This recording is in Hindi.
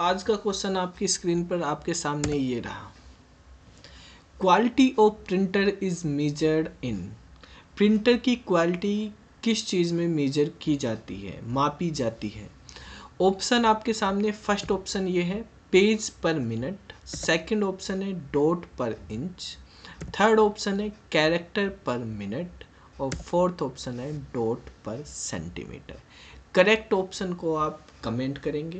आज का क्वेश्चन आपकी स्क्रीन पर आपके सामने ये रहा quality of printer is measured in printer की क्वालिटी किस चीज़ में मेजर की जाती है मापी जाती है ऑप्शन आपके सामने फर्स्ट ऑप्शन ये है page per minute second option है dot per inch third option है कैरेक्टर पर मिनट और फोर्थ ऑप्शन है dot per centimetre correct option को आप कमेंट करेंगे